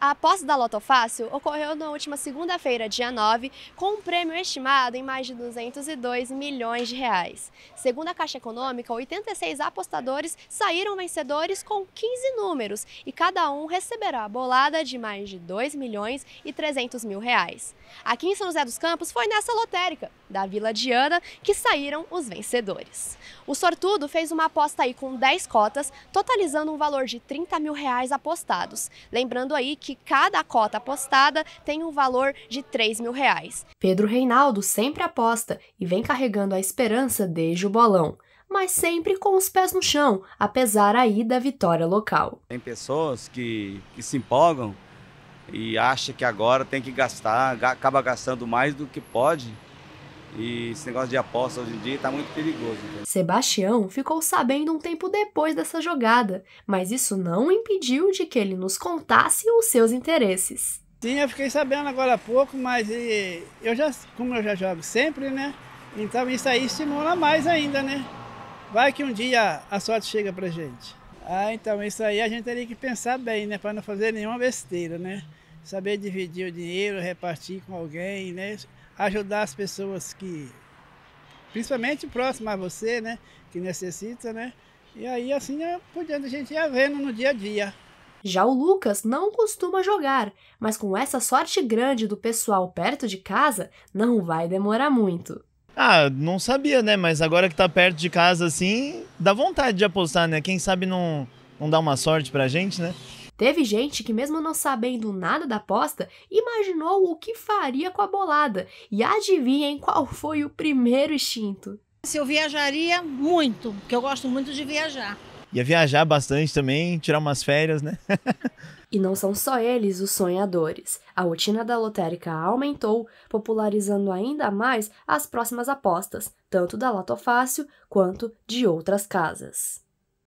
A posse da Loto Fácil ocorreu na última segunda-feira, dia 9, com um prêmio estimado em mais de 202 milhões de reais. Segundo a Caixa Econômica, 86 apostadores saíram vencedores com 15 números e cada um receberá a bolada de mais de 2 milhões e 300 mil reais. Aqui em São José dos Campos foi nessa lotérica da Vila Diana, que saíram os vencedores. O sortudo fez uma aposta aí com 10 cotas, totalizando um valor de 30 mil reais apostados. Lembrando aí que cada cota apostada tem um valor de 3 mil reais. Pedro Reinaldo sempre aposta e vem carregando a esperança desde o bolão. Mas sempre com os pés no chão, apesar aí da vitória local. Tem pessoas que, que se empolgam e acham que agora tem que gastar, acaba gastando mais do que pode e esse negócio de aposta hoje em dia tá muito perigoso. Sebastião ficou sabendo um tempo depois dessa jogada, mas isso não impediu de que ele nos contasse os seus interesses. Sim, eu fiquei sabendo agora há pouco, mas eu já, como eu já jogo sempre, né? Então isso aí estimula mais ainda, né? Vai que um dia a sorte chega pra gente. Ah, então isso aí a gente teria que pensar bem, né? Para não fazer nenhuma besteira, né? saber dividir o dinheiro, repartir com alguém, né? Ajudar as pessoas que, principalmente próximo a você, né? Que necessita, né? E aí assim é podendo a gente ia vendo no dia a dia. Já o Lucas não costuma jogar, mas com essa sorte grande do pessoal perto de casa, não vai demorar muito. Ah, não sabia, né? Mas agora que tá perto de casa assim, dá vontade de apostar, né? Quem sabe não, não dá uma sorte pra gente, né? Teve gente que, mesmo não sabendo nada da aposta, imaginou o que faria com a bolada. E adivinhem qual foi o primeiro instinto? Se eu viajaria muito, porque eu gosto muito de viajar. Ia viajar bastante também, tirar umas férias, né? e não são só eles os sonhadores. A rotina da lotérica aumentou, popularizando ainda mais as próximas apostas, tanto da Lotofácil quanto de outras casas.